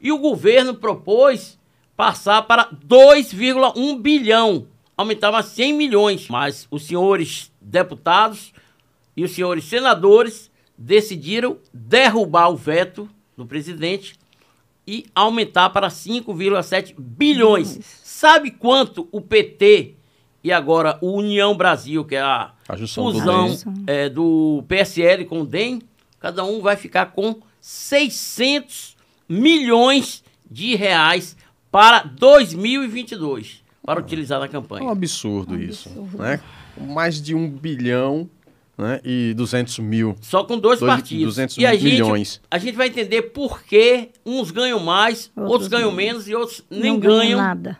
E o governo propôs passar para 2,1 bilhão, aumentava 100 milhões. Mas os senhores deputados e os senhores senadores decidiram derrubar o veto do presidente e aumentar para 5,7 bilhões. Sabe quanto o PT e agora o União Brasil, que é a, a fusão do, é, do PSL com o DEM, cada um vai ficar com 600 milhões de reais para 2022 para utilizar na campanha. É um absurdo, é um absurdo. isso. Né? Mais de um bilhão né? e 200 mil. Só com dois, dois partidos. 200 e a milhões. Gente, a gente vai entender por que uns ganham mais, outros, outros ganham menos e outros nem ganham, ganham nada.